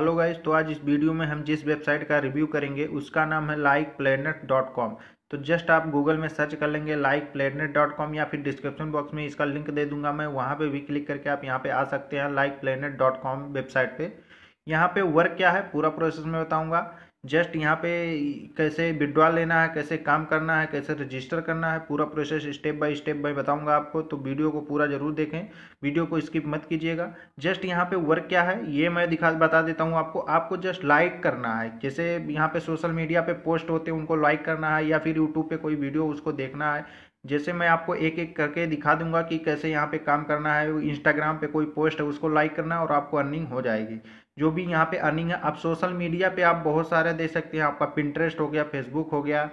hello guys तो आज इस वीडियो में हम जिस वेबसाइट का रिव्यू करेंगे उसका नाम है लाइक प्लेनेट डॉट कॉम तो जस्ट आप गूगल में सर्च कर लेंगे लाइक प्लेनेट डॉट कॉम या फिर डिस्क्रिप्शन बॉक्स में इसका लिंक दे दूंगा मैं वहां पे भी क्लिक करके आप यहाँ पे आ सकते हैं like planet dot com website पे यहाँ पे वर्क क्या है पूरा प्रोसेस मैं बताऊँगा जस्ट यहाँ पे कैसे विड्रॉ लेना है कैसे काम करना है कैसे रजिस्टर करना है पूरा process step by step by बताऊंगा आपको तो वीडियो को पूरा जरूर देखें वीडियो को स्किप मत कीजिएगा जस्ट यहाँ पे वर्क क्या है ये मैं दिखा बता देता हूँ आपको आपको जस्ट लाइक करना है जैसे यहाँ पे सोशल मीडिया पे पोस्ट होते हैं उनको लाइक करना है या फिर यूट्यूब पर कोई वीडियो उसको देखना है जैसे मैं आपको एक एक करके दिखा दूंगा कि कैसे यहाँ पे काम करना है इंस्टाग्राम पे कोई पोस्ट है उसको लाइक करना है और आपको अर्निंग हो जाएगी जो भी यहाँ पे अर्निंग है आप सोशल मीडिया पे आप बहुत सारे दे सकते हैं आपका पिंटरेस्ट हो गया फेसबुक हो गया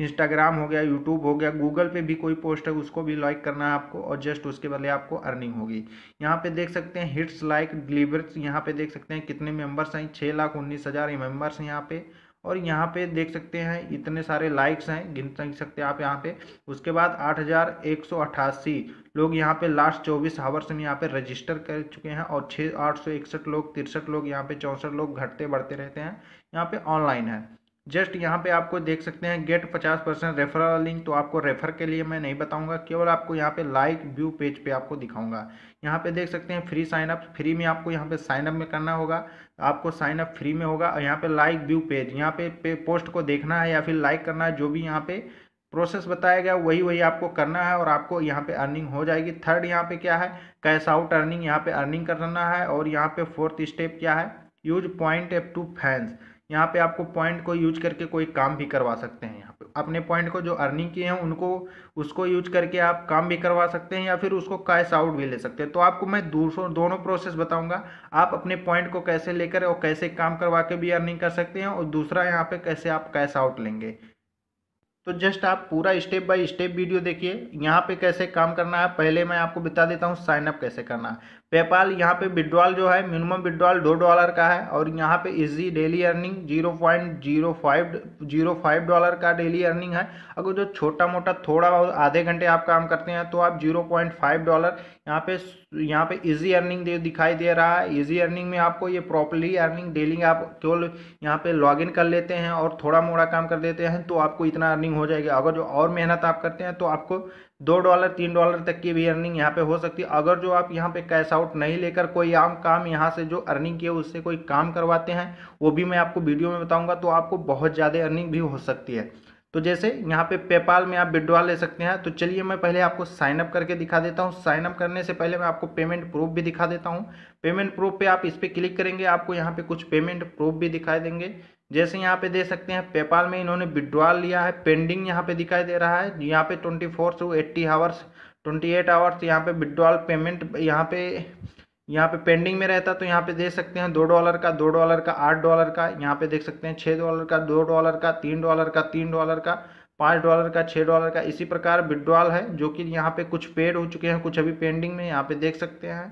इंस्टाग्राम हो गया यूट्यूब हो गया गूगल पे भी कोई पोस्ट है उसको भी लाइक करना है आपको और जस्ट उसके बदले आपको अर्निंग होगी यहाँ पे देख सकते हैं हिट्स लाइक डिलीवर्स यहाँ पे देख सकते हैं कितने मेंबर्स हैं छः लाख उन्नीस हज़ार मेम्बर्स हैं यहाँ पे और यहाँ पे देख सकते हैं इतने सारे लाइक्स हैं गिन सकते हैं आप यहाँ पे उसके बाद आठ हज़ार एक सौ अट्ठासी लोग यहाँ पे लास्ट चौबीस हावर्स में यहाँ पे रजिस्टर कर चुके हैं और छः आठ सौ इकसठ लोग तिरसठ लोग यहाँ पे चौंसठ लोग घटते बढ़ते रहते हैं यहाँ पे ऑनलाइन है जस्ट यहाँ पे आपको देख सकते हैं गेट पचास परसेंट रेफरल लिंक तो आपको रेफर के लिए मैं नहीं बताऊंगा केवल आपको यहाँ पे लाइक व्यू पेज पे आपको दिखाऊंगा यहाँ पे देख सकते हैं फ्री साइनअप फ्री में आपको यहाँ पे साइनअप में करना होगा आपको साइन अप फ्री में होगा और यहाँ पे लाइक व्यू पेज यहाँ पे, पे पोस्ट को देखना है या फिर लाइक करना है जो भी यहाँ पे प्रोसेस बताया गया वही वही आपको करना है और आपको यहाँ पे अर्निंग हो जाएगी थर्ड यहाँ पे क्या है कैश आउट अर्निंग यहाँ पे अर्निंग करना है और यहाँ पे फोर्थ स्टेप क्या है use point app to fans यहाँ पे आपको पॉइंट को यूज करके कोई काम भी करवा सकते हैं यहाँ अपने पॉइंट को जो अर्निंग किए हैं उनको उसको यूज करके आप काम भी करवा सकते हैं या फिर उसको कैश आउट भी ले सकते हैं तो आपको मैं दूसरों दोनों प्रोसेस बताऊंगा आप अपने पॉइंट को कैसे लेकर और कैसे काम करवा के भी अर्निंग कर सकते हैं और दूसरा यहाँ पे कैसे आप कैश आउट लेंगे तो जस्ट आप पूरा स्टेप बाय स्टेप वीडियो देखिए यहाँ पे कैसे काम करना है पहले मैं आपको बता देता हूँ साइनअप कैसे करना है पेपाल यहाँ पे विड्रॉल जो है मिनिमम विड्रॉल दो डॉलर का है और यहाँ पे easy daily earning zero point zero five zero five dollar का डेली अर्निंग है अगर जो छोटा मोटा थोड़ा बहुत आधे घंटे आप काम करते हैं तो आप जीरो पॉइंट फाइव डॉलर यहाँ पे यहाँ पे इजी अर्निंग दे दिखाई दे रहा है इजी अर्निंग में आपको ये प्रॉपरली अर्निंग डेली आप केवल यहाँ पे लॉगिन कर लेते हैं और थोड़ा मोड़ा काम कर देते हैं तो आपको इतना अर्निंग हो जाएगी अगर जो और मेहनत आप करते हैं तो आपको दो डॉलर तीन डॉलर तक की भी अर्निंग यहाँ पे हो सकती है अगर जो आप यहाँ पे कैश आउट नहीं लेकर कोई आम काम यहाँ से जो अर्निंग किए उससे कोई काम करवाते हैं वो भी मैं आपको वीडियो में बताऊँगा तो आपको बहुत ज़्यादा अर्निंग भी हो सकती है तो जैसे यहाँ पे पेपाल में आप विड्रॉ ले सकते हैं तो चलिए मैं पहले आपको साइनअप करके दिखा देता हूँ साइनअप करने से पहले मैं आपको पेमेंट प्रूफ भी दिखा देता हूँ पेमेंट प्रूफ पे आप इस पर क्लिक करेंगे आपको यहाँ पे कुछ पेमेंट प्रूफ भी दिखाई देंगे जैसे यहाँ पे दे सकते हैं पेपाल में इन्होंने विड्रॉल लिया है पेंडिंग यहाँ पर दिखाई दे रहा है यहाँ पे twenty four to eighty hours twenty eight hours यहाँ पे विड्रॉल पेमेंट यहाँ पे यहाँ पे पेंडिंग में रहता तो यहाँ पे देख सकते हैं दो डॉलर का दो डॉलर का आठ डॉलर का यहाँ पे देख सकते हैं छः डॉलर का दो डॉलर का तीन डॉलर का तीन डॉलर का पाँच डॉलर का छः डॉलर का इसी प्रकार विड्रॉल है जो कि यहाँ पे कुछ पेड हो चुके हैं कुछ अभी पेंडिंग में यहाँ पे देख सकते हैं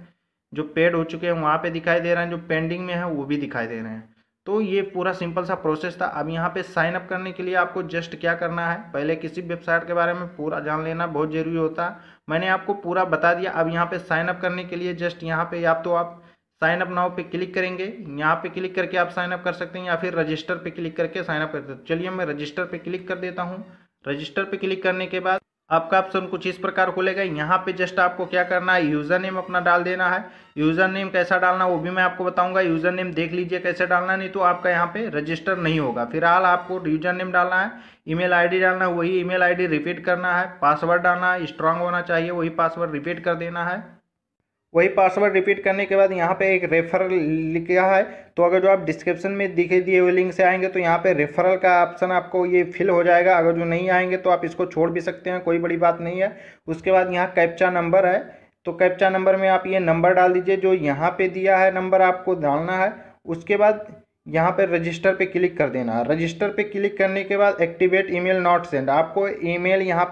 जो पेड हो चुके हैं वहाँ पर दिखाई दे रहे हैं जो पेंडिंग में है वो भी दिखाई दे रहे हैं तो ये पूरा सिंपल सा प्रोसेस था अब यहाँ पे साइन अप करने के लिए आपको जस्ट क्या करना है पहले किसी वेबसाइट के बारे में पूरा जान लेना बहुत ज़रूरी होता है मैंने आपको पूरा बता दिया अब यहाँ पे साइन अप करने के लिए जस्ट यहाँ पे या तो आप साइन अप नाउ पे क्लिक करेंगे यहाँ पे क्लिक करके आप साइन अप कर सकते हैं या फिर रजिस्टर पर क्लिक करके साइन अप कर चलिए मैं रजिस्टर पर क्लिक कर देता हूँ रजिस्टर पर क्लिक करने के बाद आपका ऑप्शन कुछ इस प्रकार खुलेगा यहाँ पे जस्ट आपको क्या करना है यूज़र नेम अपना डाल देना है यूज़र नेम कैसा डालना वो भी मैं आपको बताऊंगा यूज़र नेम देख लीजिए कैसे डालना नहीं तो आपका यहाँ पे रजिस्टर नहीं होगा फिलहाल आपको यूज़र नेम डालना है ईमेल आईडी डालना है वही ईमेल आईडी रिपीट करना है पासवर्ड डालना है स्ट्रांग होना चाहिए वही पासवर्ड रिपीट कर देना है वही पासवर्ड रिपीट करने के बाद यहाँ पे एक रेफरल लिखा है तो अगर जो आप डिस्क्रिप्शन में दिखे दिए हुए लिंक से आएंगे तो यहाँ पे रेफरल का ऑप्शन आपको ये फिल हो जाएगा अगर जो नहीं आएंगे तो आप इसको छोड़ भी सकते हैं कोई बड़ी बात नहीं है उसके बाद यहाँ कैप्चा नंबर है तो कैप्चा नंबर में आप ये नंबर डाल दीजिए जो यहाँ पर दिया है नंबर आपको डालना है उसके बाद यहाँ पर रजिस्टर पर क्लिक कर देना रजिस्टर पर क्लिक करने के बाद एक्टिवेट ई नॉट सेंड आपको मेल यहाँ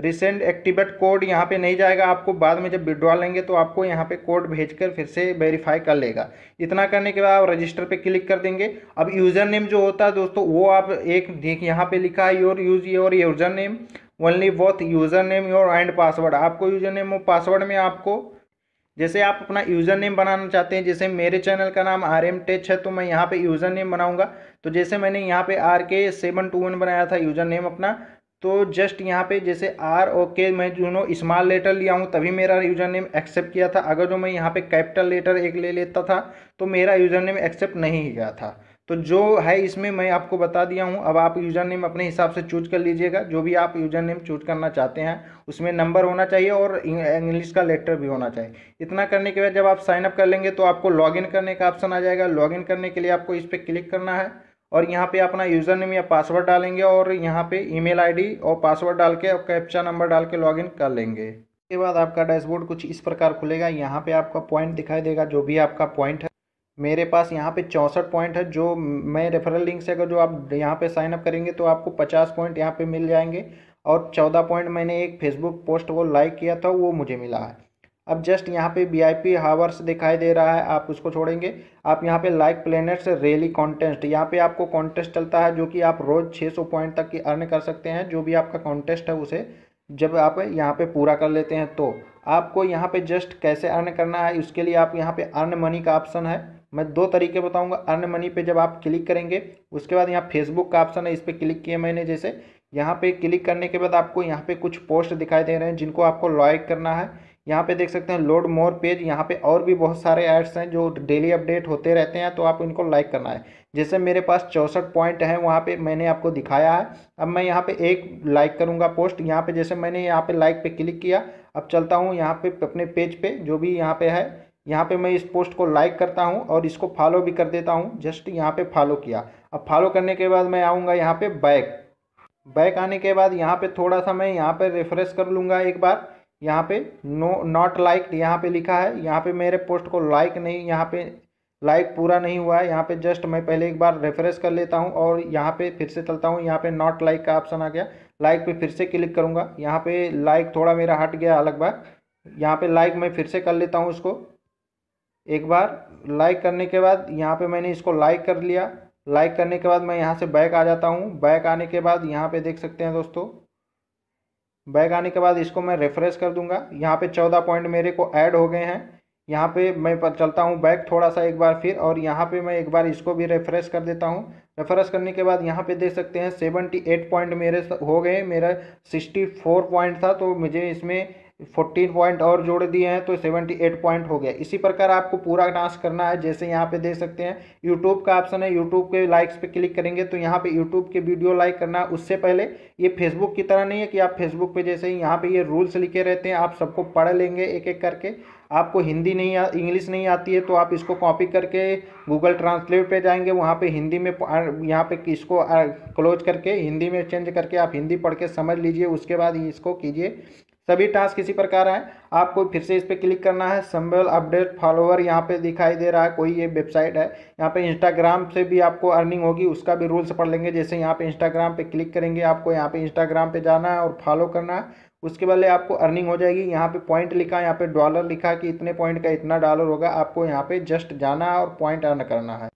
रिसेंट एक्टिवेट कोड यहाँ पे नहीं जाएगा आपको बाद में जब विड्रॉ लेंगे तो आपको यहाँ पे कोड भेजकर फिर से वेरीफाई कर लेगा इतना करने के बाद आप रजिस्टर पे क्लिक कर देंगे अब यूज़र नेम जो होता है दोस्तों वो आप एक देख यहाँ पे लिखा है your use your user name only both user name your and password आपको यूज़र नेम और पासवर्ड में आपको जैसे आप अपना यूज़र नेम बनाना चाहते हैं जैसे मेरे चैनल का नाम आर एम टेच है तो मैं यहाँ पे यूज़र नेम बनाऊँगा तो जैसे मैंने यहाँ पे आर के सेवन टू वन बनाया था यूज़र नेम अपना तो जस्ट यहाँ पे जैसे आर ओ के मैं जो नो स्मॉल लेटर लिया हूँ तभी मेरा यूज़र नेम एक्सेप्ट किया था अगर जो मैं यहाँ पे कैपिटल लेटर एक ले लेता था तो मेरा यूज़र नेम एक्सेप्ट नहीं किया था तो जो है इसमें मैं आपको बता दिया हूँ अब आप यूज़र नेम अपने हिसाब से चूज कर लीजिएगा जो भी आप यूज़र नेम चूज करना चाहते हैं उसमें नंबर होना चाहिए और इंग्लिश का लेटर भी होना चाहिए इतना करने के बाद जब आप साइनअप कर लेंगे तो आपको लॉगिन करने का ऑप्शन आ जाएगा लॉगिन करने के लिए आपको इस पर क्लिक करना है और यहाँ पे अपना यूज़र नेम या पासवर्ड डालेंगे और यहाँ पे ईमेल आईडी और पासवर्ड डाल के और कैप्चा नंबर डाल के लॉगिन कर लेंगे इसके बाद आपका डैशबोर्ड कुछ इस प्रकार खुलेगा यहाँ पे आपका पॉइंट दिखाई देगा जो भी आपका पॉइंट है मेरे पास यहाँ पे चौंसठ पॉइंट है जो मैं रेफरल लिंक से अगर जो आप यहाँ पर साइन अप करेंगे तो आपको पचास पॉइंट यहाँ पर मिल जाएंगे और चौदह पॉइंट मैंने एक फेसबुक पोस्ट वो लाइक किया था वो मुझे मिला है अब जस्ट यहाँ पे वी आई पी हावर्स दिखाई दे रहा है आप उसको छोड़ेंगे आप यहाँ पे लाइक प्लेनेट्स रेली कॉन्टेस्ट यहाँ पे आपको कॉन्टेस्ट चलता है जो कि आप रोज़ 600 पॉइंट तक की अर्न कर सकते हैं जो भी आपका कॉन्टेस्ट है उसे जब आप यहाँ पे पूरा कर लेते हैं तो आपको यहाँ पे जस्ट कैसे अर्न करना है उसके लिए आप यहाँ पे अर्न मनी का ऑप्शन है मैं दो तरीके बताऊँगा अर्न मनी पे जब आप क्लिक करेंगे उसके बाद यहाँ फेसबुक का ऑप्शन है इस पर क्लिक किया मैंने जैसे यहाँ पे क्लिक करने के बाद आपको यहाँ पे कुछ पोस्ट दिखाई दे रहे हैं जिनको आपको लाइक करना है यहाँ पे देख सकते हैं लोड मोर पेज यहाँ पे और भी बहुत सारे ऐड्स हैं जो डेली अपडेट होते रहते हैं तो आप इनको लाइक करना है जैसे मेरे पास चौंसठ पॉइंट है वहाँ पे मैंने आपको दिखाया है अब मैं यहाँ पे एक लाइक करूँगा पोस्ट यहाँ पे जैसे मैंने यहाँ पे लाइक पे क्लिक किया अब चलता हूँ यहाँ पे अपने पेज पे जो भी यहाँ पर है यहाँ पर मैं इस पोस्ट को लाइक करता हूँ और इसको फॉलो भी कर देता हूँ जस्ट यहाँ पर फॉलो किया अब फॉलो करने के बाद मैं आऊँगा यहाँ पर बैक बैक आने के बाद यहाँ पर थोड़ा सा मैं यहाँ पर रिफ्रेश कर लूँगा एक बार यहाँ पे नो नॉट लाइक यहाँ पे लिखा है यहाँ पे मेरे पोस्ट को लाइक नहीं यहाँ पे लाइक पूरा नहीं हुआ है यहाँ पे जस्ट मैं पहले एक बार रेफरेंस कर लेता हूँ और यहाँ पे फिर से चलता हूँ यहाँ पे नॉट लाइक का ऑप्शन आ गया लाइक पे फिर से क्लिक करूँगा यहाँ पे लाइक थोड़ा मेरा हट गया अलग बार यहाँ पे लाइक मैं फिर से कर लेता हूँ इसको एक बार लाइक करने के बाद यहाँ पर मैंने इसको लाइक कर लिया लाइक करने के बाद मैं यहाँ से बैक आ जाता हूँ बैक आने के बाद यहाँ पर देख सकते हैं दोस्तों बैग आने के बाद इसको मैं रेफ्रेश कर दूंगा यहाँ पे चौदह पॉइंट मेरे को ऐड हो गए हैं यहाँ पे मैं चलता हूँ बैग थोड़ा सा एक बार फिर और यहाँ पे मैं एक बार इसको भी रेफ्रेश कर देता हूँ रेफ्रेश करने के बाद यहाँ पे देख सकते हैं सेवेंटी एट पॉइंट मेरे हो गए मेरा सिक्सटी फोर पॉइंट था तो मुझे इसमें फोर्टीन पॉइंट और जोड़ दिए हैं तो सेवेंटी एट पॉइंट हो गया इसी प्रकार आपको पूरा डांस करना है जैसे यहाँ पे दे सकते हैं यूट्यूब का ऑप्शन है यूट्यूब के लाइक्स पे क्लिक करेंगे तो यहाँ पे यूट्यूब के वीडियो लाइक करना है उससे पहले ये फेसबुक की तरह नहीं है कि आप फेसबुक पे जैसे ही यहाँ पे ये रूल्स लिखे रहते हैं आप सबको पढ़ लेंगे एक एक करके आपको हिंदी नहीं आ इंग्लिश नहीं आती है तो आप इसको कॉपी करके गूगल ट्रांसलेट पे जाएंगे वहाँ पे हिंदी में यहाँ पे इसको क्लोज करके हिंदी में चेंज करके आप हिंदी पढ़ के समझ लीजिए उसके बाद इसको कीजिए सभी टास्क इसी प्रकार है आपको फिर से इस पर क्लिक करना है संबल अपडेट फॉलोअर यहाँ पे दिखाई दे रहा है कोई ये वेबसाइट है यहाँ पे इंस्टाग्राम से भी आपको अर्निंग होगी उसका भी रूल्स पढ़ लेंगे जैसे यहाँ पे इंस्टाग्राम पे क्लिक करेंगे आपको यहाँ पे इंस्टाग्राम पे जाना है और फॉलो करना है उसके बदले आपको अर्निंग हो जाएगी यहाँ पर पॉइंट लिखा यहाँ पर डॉलर लिखा कि इतने पॉइंट का इतना डॉलर होगा आपको यहाँ पर जस्ट जाना है और पॉइंट अर्न करना है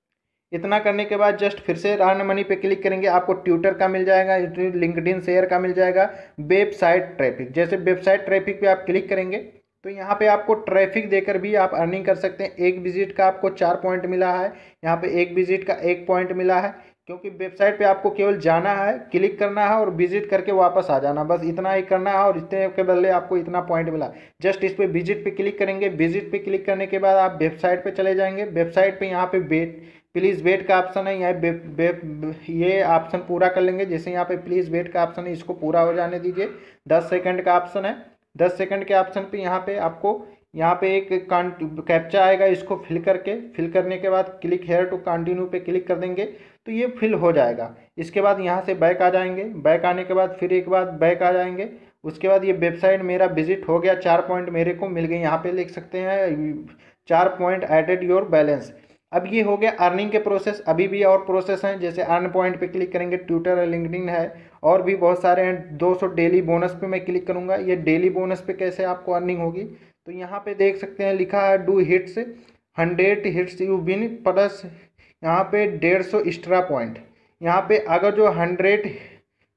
इतना करने के बाद जस्ट फिर से रान मनी पे क्लिक करेंगे आपको ट्विटर का मिल जाएगा लिंकड इन शेयर का मिल जाएगा वेबसाइट ट्रैफिक जैसे वेबसाइट ट्रैफिक पे आप क्लिक करेंगे तो यहाँ पे आपको ट्रैफिक देकर भी आप अर्निंग कर सकते हैं एक विजिट का आपको चार पॉइंट मिला है यहाँ पे एक विजिट का एक पॉइंट मिला है क्योंकि वेबसाइट पे आपको केवल जाना है क्लिक करना है और विजिट करके वापस आ जाना बस इतना ही करना है और इतने के बदले आपको इतना पॉइंट मिला जस्ट इस पर विजिट पर क्लिक करेंगे विजिट पर क्लिक करने के बाद आप वेबसाइट पर चले जाएंगे वेबसाइट पर यहाँ पर प्लीज़ वेट का ऑप्शन है यहाँ ये ऑप्शन पूरा कर लेंगे जैसे यहाँ पे प्लीज़ वेट का ऑप्शन है इसको पूरा हो जाने दीजिए दस सेकंड का ऑप्शन है दस सेकंड के ऑप्शन पे यहाँ पे आपको यहाँ पे एक कैप्चा आएगा इसको फिल करके फिल करने के बाद क्लिक हेयर टू कंटिन्यू पे क्लिक कर देंगे तो ये फिल हो जाएगा इसके बाद यहाँ से बैक आ जाएंगे बैक आने के बाद फिर एक बार बैक आ जाएंगे उसके बाद ये वेबसाइट मेरा विजिट हो गया चार पॉइंट मेरे को मिल गए यहाँ पर लिख सकते हैं चार पॉइंट एडेड योर बैलेंस अब ये हो गया अर्निंग के प्रोसेस अभी भी और प्रोसेस हैं जैसे अर्न पॉइंट पे क्लिक करेंगे ट्विटर है लिंकडिन है और भी बहुत सारे हैं 200 डेली बोनस पे मैं क्लिक करूँगा ये डेली बोनस पे कैसे आपको अर्निंग होगी तो यहाँ पे देख सकते हैं लिखा है do hits hundred hits you been plus यहाँ पे डेढ़ सौ एक्स्ट्रा पॉइंट यहाँ पे अगर जो हंड्रेड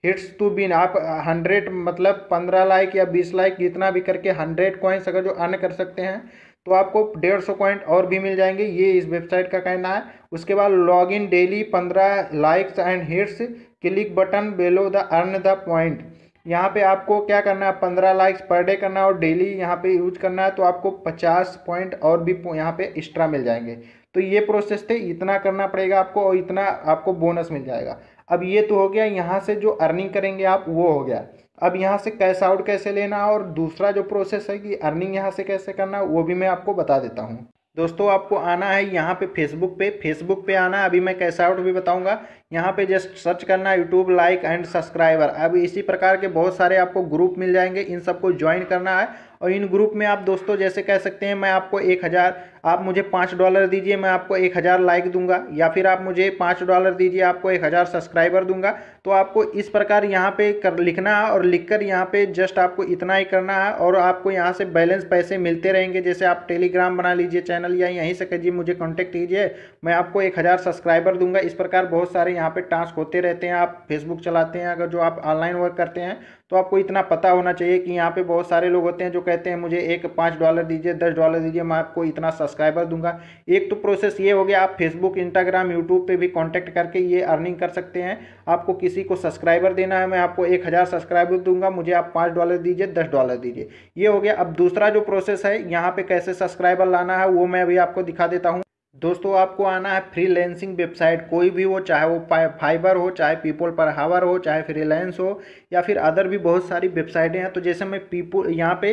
हिट्स टू बिन आप हंड्रेड मतलब पंद्रह लाइक या बीस लाइक जितना भी करके हंड्रेड कॉइंस अगर जो अर्न कर सकते हैं तो आपको डेढ़ सौ पॉइंट और भी मिल जाएंगे ये इस वेबसाइट का कहना है उसके बाद लॉग इन डेली पंद्रह likes and hits click button below the earn the point यहाँ पे आपको क्या करना है पंद्रह लाइक्स पर डे करना है और डेली यहाँ पे यूज करना है तो आपको पचास पॉइंट और भी यहाँ पे एक्स्ट्रा मिल जाएंगे तो ये प्रोसेस थे इतना करना पड़ेगा आपको और इतना आपको बोनस मिल जाएगा अब ये तो हो गया यहाँ से जो अर्निंग करेंगे आप वो हो गया अब यहाँ से कैश आउट कैसे लेना और दूसरा जो प्रोसेस है कि अर्निंग यहाँ से कैसे करना वो भी मैं आपको बता देता हूँ दोस्तों आपको आना है यहाँ पे फेसबुक पे फेसबुक पे आना अभी मैं कैश आउट भी बताऊंगा यहाँ पे जस्ट सर्च करना यूट्यूब लाइक एंड सब्सक्राइबर अब इसी प्रकार के बहुत सारे आपको ग्रुप मिल जाएंगे इन सबको ज्वाइन करना है और इन ग्रुप में आप दोस्तों जैसे कह सकते हैं मैं आपको एक हज़ार आप मुझे पाँच डॉलर दीजिए मैं आपको एक हज़ार लाइक दूंगा या फिर आप मुझे पाँच डॉलर दीजिए आपको एक हज़ार सब्सक्राइबर दूंगा तो आपको इस प्रकार यहाँ पे कर लिखना है और लिखकर यहाँ पर जस्ट आपको इतना ही करना है और आपको यहाँ से बैलेंस पैसे मिलते रहेंगे जैसे आप टेलीग्राम बना लीजिए चैनल या यहीं से कहिए मुझे कॉन्टैक्ट कीजिए मैं आपको एक हज़ार सब्सक्राइबर दूंगा इस प्रकार बहुत सारे यहाँ पर टास्क होते रहते हैं आप फेसबुक चलाते हैं अगर जो आप ऑनलाइन वर्क करते हैं तो आपको इतना पता होना चाहिए कि यहाँ पे बहुत सारे लोग होते हैं जो कहते हैं मुझे एक पाँच डॉलर दीजिए दस डॉलर दीजिए मैं आपको इतना सब्सक्राइबर दूंगा एक तो प्रोसेस ये हो गया आप फेसबुक इंस्टाग्राम यूट्यूब पे भी कांटेक्ट करके ये अर्निंग कर सकते हैं आपको किसी को सब्सक्राइबर देना है मैं आपको एक हज़ार सब्सक्राइबर दूंगा मुझे आप पाँच डॉलर दीजिए दस डॉलर दीजिए ये हो गया अब दूसरा जो प्रोसेस है यहाँ पर कैसे सब्सक्राइबर लाना है वो मैं अभी आपको दिखा देता हूँ दोस्तों आपको आना है फ्रीलैंसिंग वेबसाइट कोई भी हो चाहे वो फाइबर हो चाहे पीपल पर हावर हो चाहे फ्रीलांस हो या फिर अदर भी बहुत सारी वेबसाइटें हैं तो जैसे मैं पीपल यहाँ पे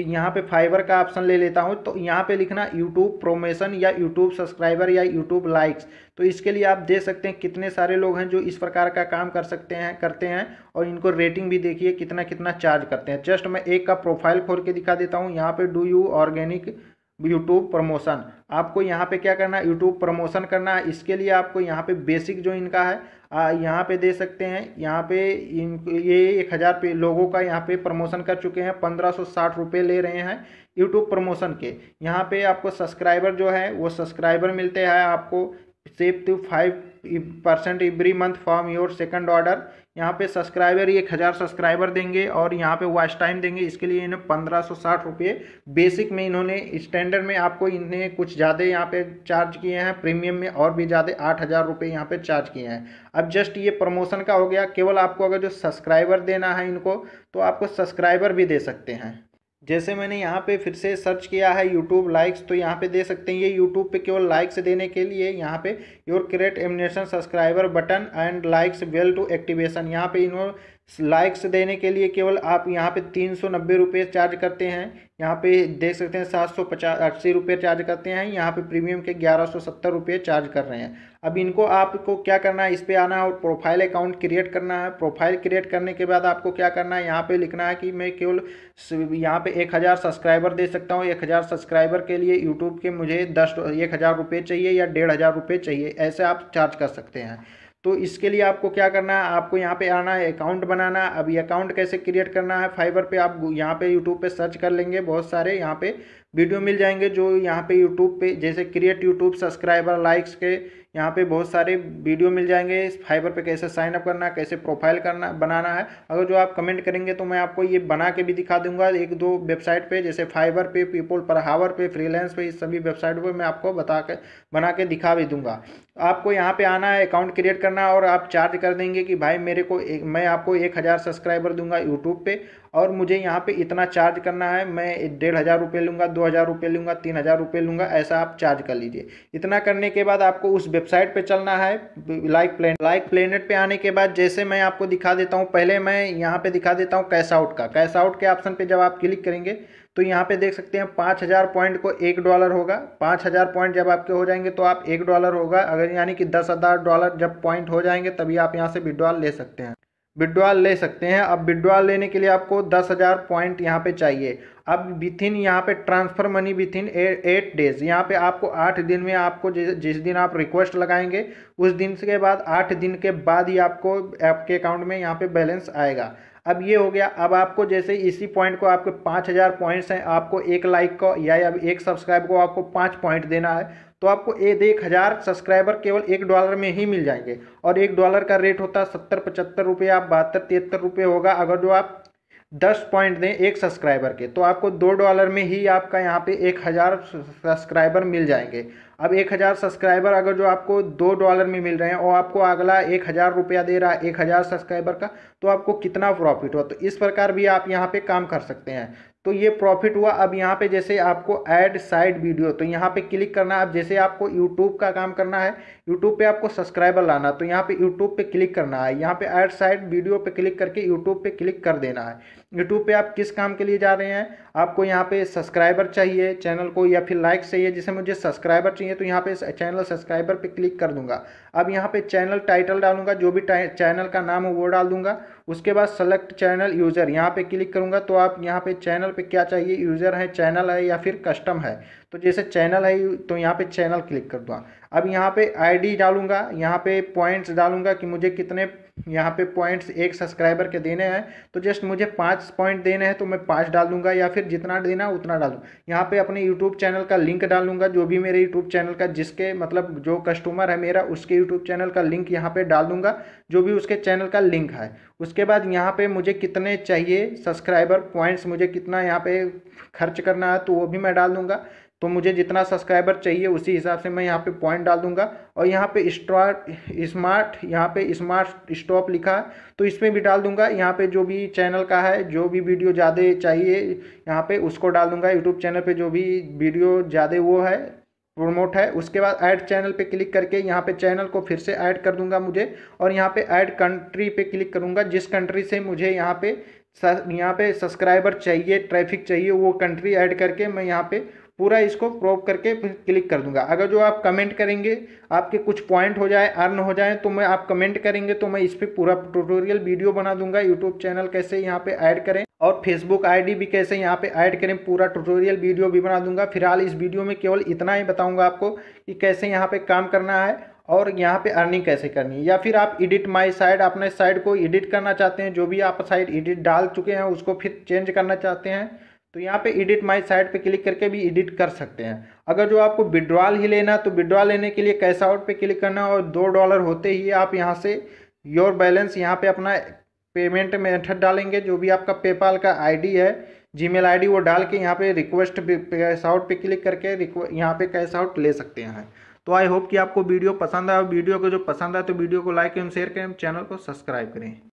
यहाँ पे फाइबर का ऑप्शन ले लेता हूँ तो यहाँ पे लिखना यूट्यूब प्रोमोशन या यूट्यूब सब्सक्राइबर या यूट्यूब लाइक्स तो इसके लिए आप देख सकते हैं कितने सारे लोग हैं जो इस प्रकार का काम कर सकते हैं करते हैं और इनको रेटिंग भी देखिए कितना कितना चार्ज करते हैं जस्ट मैं एक का प्रोफाइल खोल के दिखा देता हूँ यहाँ पर do you organic YouTube promotion आपको यहाँ पे क्या करना है यूट्यूब प्रमोशन करना है इसके लिए आपको यहाँ पे बेसिक जो इनका है आ, यहाँ पे दे सकते हैं यहाँ पे इन ये एक हज़ार पे लोगों का यहाँ पे प्रमोशन कर चुके हैं पंद्रह सौ साठ रुपये ले रहे हैं यूट्यूब प्रमोशन के यहाँ पे आपको सब्सक्राइबर जो है वो सब्सक्राइबर मिलते हैं आपको save two five percent every month form your second order यहाँ पे सब्सक्राइबर एक हज़ार सब्सक्राइबर देंगे और यहाँ पे वॉच टाइम देंगे इसके लिए इन्हें पंद्रह सौ साठ रुपये बेसिक में इन्होंने स्टैंडर्ड में आपको इन्हें कुछ ज़्यादा यहाँ पे चार्ज किए हैं प्रीमियम में और भी ज़्यादा आठ हज़ार रुपये यहाँ पर चार्ज किए हैं अब जस्ट ये प्रमोशन का हो गया केवल आपको अगर जो सब्सक्राइबर देना है इनको तो आपको सब्सक्राइबर भी दे सकते हैं जैसे मैंने यहाँ पे फिर से सर्च किया है यूट्यूब लाइक्स तो यहाँ पे दे सकते हैं ये यूट्यूब पे केवल लाइक्स देने के लिए यहाँ पे your create animation subscriber button and likes well to activation यहाँ पे इन्होंने लाइक्स देने के लिए केवल आप यहाँ पे तीन सौ नब्बे रुपये चार्ज करते हैं यहाँ पे देख सकते हैं सात सौ पचास अस्सी रुपये चार्ज करते हैं यहाँ पे प्रीमियम के ग्यारह सौ सत्तर रुपये चार्ज कर रहे हैं अब इनको आपको क्या करना है इस पर आना है और प्रोफाइल अकाउंट क्रिएट करना है प्रोफाइल क्रिएट करने के बाद आपको क्या करना है यहाँ पर लिखना है कि मैं केवल यहाँ पे एक हज़ार सब्सक्राइबर दे सकता हूँ एक हज़ार सब्सक्राइबर के लिए यूट्यूब के मुझे दस एक हज़ार रुपये चाहिए या डेढ़ हज़ार रुपये चाहिए ऐसे आप चार्ज कर सकते हैं तो इसके लिए आपको क्या करना है आपको यहाँ पे आना है अकाउंट बनाना है अभी अकाउंट कैसे क्रिएट करना है फाइबर पे आप यहाँ पे यूट्यूब पे सर्च कर लेंगे बहुत सारे यहाँ पे वीडियो मिल जाएंगे जो यहाँ पे यूट्यूब पे जैसे क्रिएट यूट्यूब सब्सक्राइबर लाइक्स के यहाँ पे बहुत सारे वीडियो मिल जाएंगे फाइबर पे कैसे साइन अप करना है कैसे प्रोफाइल करना बनाना है अगर जो आप कमेंट करेंगे तो मैं आपको ये बना के भी दिखा दूंगा एक दो वेबसाइट पे जैसे फाइबर पे पीपल पर हावर पे फ्रीलांस पे इस सभी वेबसाइट पे मैं आपको बता के बना के दिखा भी दूंगा आपको यहाँ पर आना है अकाउंट क्रिएट करना है और आप चार्ज कर देंगे कि भाई मेरे को एक मैं आपको एक हज़ार सब्सक्राइबर दूंगा यूट्यूब पर और मुझे यहाँ पर इतना चार्ज करना है मैं डेढ़ हज़ार रुपये लूँगा दो दो हज़ार रुपये लूँगा तीन हज़ार रुपये लूँगा ऐसा आप चार्ज कर लीजिए इतना करने के बाद आपको उस वेबसाइट पे चलना है लाइक प्लेन लाइक प्लेनेट पे आने के बाद जैसे मैं आपको दिखा देता हूँ पहले मैं यहाँ पे दिखा देता हूँ कैश आउट का कैश आउट के ऑप्शन पे जब आप क्लिक करेंगे तो यहाँ पे देख सकते हैं पाँच हज़ार पॉइंट को एक डॉलर होगा पाँच हज़ार पॉइंट जब आपके हो जाएंगे तो आप एक डॉलर होगा अगर यानी कि दस हज़ार डॉलर जब पॉइंट हो जाएंगे तभी आप यहाँ से विड्रॉल ले सकते हैं विड्रॉल ले सकते हैं अब विड्रॉल लेने के लिए आपको दस हज़ार पॉइंट यहाँ पे चाहिए अब विथिन यहाँ पे transfer money within eight days यहाँ पे आपको आठ दिन में आपको जिस दिन आप रिक्वेस्ट लगाएंगे उस दिन के बाद आठ दिन के बाद ही आपको आपके अकाउंट में यहाँ पे बैलेंस आएगा अब ये हो गया अब आपको जैसे इसी पॉइंट को आपके पाँच हज़ार पॉइंट्स हैं आपको एक लाइक को या अब एक सब्सक्राइब को आपको पाँच पॉइंट देना है तो आपको एक एक हज़ार सब्सक्राइबर केवल एक डॉलर में ही मिल जाएंगे और एक डॉलर का रेट होता है सत्तर पचहत्तर रुपये आप बहत्तर तिहत्तर रुपये होगा अगर जो आप दस पॉइंट दें एक सब्सक्राइबर के तो आपको दो डॉलर में ही आपका यहाँ पे एक हज़ार सब्सक्राइबर मिल जाएंगे अब एक हज़ार सब्सक्राइबर अगर जो आपको दो डॉलर में मिल रहे हैं और आपको अगला एक हज़ार रुपया दे रहा है एक हज़ार सब्सक्राइबर का तो आपको कितना प्रॉफिट हुआ तो इस प्रकार भी आप यहाँ पे काम कर सकते हैं तो ये प्रॉफिट हुआ अब यहाँ पे जैसे आपको ऐड साइड वीडियो तो यहाँ पे क्लिक करना है अब जैसे आपको यूट्यूब का काम करना है यूट्यूब पे आपको सब्सक्राइबर लाना तो यहाँ पे यूट्यूब पे क्लिक करना है यहाँ पे ऐड साइड वीडियो पे क्लिक करके यूट्यूब पे क्लिक कर देना है यूट्यूब पे आप किस काम के लिए जा रहे हैं आपको यहाँ पे सब्सक्राइबर चाहिए चैनल को या फिर लाइक चाहिए जैसे मुझे सब्सक्राइबर चाहिए तो यहाँ पे चैनल सब्सक्राइबर पे क्लिक कर दूंगा अब यहाँ पे चैनल टाइटल डालूंगा जो भी चैनल का नाम हो वो डाल दूंगा उसके बाद सेलेक्ट चैनल यूज़र यहाँ पे क्लिक करूँगा तो आप यहाँ पे चैनल पे क्या चाहिए यूज़र है चैनल है या फिर कस्टम है तो जैसे चैनल है तो यहाँ पे चैनल क्लिक कर दूँगा अब यहाँ पे आईडी डालूंगा यहाँ पे पॉइंट्स डालूंगा कि मुझे कितने यहाँ पे पॉइंट्स एक सब्सक्राइबर के देने हैं तो जस्ट मुझे पाँच पॉइंट देने हैं तो मैं पाँच डाल दूंगा या फिर जितना देना उतना डालूँ यहाँ पे अपने यूट्यूब चैनल का लिंक डालूंगा जो भी मेरे यूट्यूब चैनल का जिसके मतलब जो कस्टमर है मेरा उसके यूट्यूब चैनल का लिंक यहाँ पर डाल दूंगा जो भी उसके चैनल का लिंक है उसके बाद यहाँ पर मुझे कितने चाहिए सब्सक्राइबर पॉइंट्स मुझे कितना यहाँ पर खर्च करना है तो वो भी मैं डाल दूँगा तो मुझे जितना सब्सक्राइबर चाहिए उसी हिसाब से मैं यहाँ पे पॉइंट डाल दूंगा और यहाँ पे स्मार्ट यहाँ पे स्मार्ट स्टॉप लिखा है तो इसमें भी डाल दूंगा यहाँ पे जो भी चैनल का है जो भी वीडियो ज़्यादा चाहिए यहाँ पे उसको डाल दूंगा यूट्यूब चैनल पे जो भी वीडियो ज़्यादा वो है प्रोमोट है उसके बाद ऐड चैनल पे क्लिक करके यहाँ पे चैनल को फिर से ऐड कर दूंगा मुझे और यहाँ पे ऐड कंट्री पे क्लिक करूँगा जिस कंट्री से मुझे यहाँ पे यहाँ पे सब्सक्राइबर चाहिए ट्रैफिक चाहिए वो कंट्री ऐड करके मैं यहाँ पे पूरा इसको प्रोव करके फिर क्लिक कर दूंगा अगर जो आप कमेंट करेंगे आपके कुछ पॉइंट हो जाए अर्न हो जाए तो मैं आप कमेंट करेंगे तो मैं इस पर पूरा ट्यूटोरियल वीडियो बना दूंगा यूट्यूब चैनल कैसे यहाँ पे ऐड करें और फेसबुक आईडी भी कैसे यहाँ पे ऐड करें पूरा ट्यूटोरियल वीडियो भी बना दूंगा फिलहाल इस वीडियो में केवल इतना ही बताऊँगा आपको कि कैसे यहाँ पर काम करना है और यहाँ पे अर्निंग कैसे करनी है या फिर आप एडिट माय साइड अपने साइड को एडिट करना चाहते हैं जो भी आप साइड एडिट डाल चुके हैं उसको फिर चेंज करना चाहते हैं तो यहाँ पे एडिट माई साइट पे क्लिक करके भी एडिट कर सकते हैं अगर जो आपको विड्रॉल ही लेना तो विड्रॉल लेने के लिए कैश आउट पे क्लिक करना और दो डॉलर होते ही आप यहाँ से योर बैलेंस यहाँ पे अपना पेमेंट मेथड डालेंगे जो भी आपका पेपाल का आईडी है जीमेल आईडी वो डाल के यहाँ पे रिक्वेस्ट कैश आउट पर क्लिक करके यहाँ पर कैश आउट ले सकते हैं तो आई होप कि आपको वीडियो पसंद आए वीडियो को जो पसंद आए तो वीडियो को लाइक एवं शेयर करें चैनल को सब्सक्राइब करें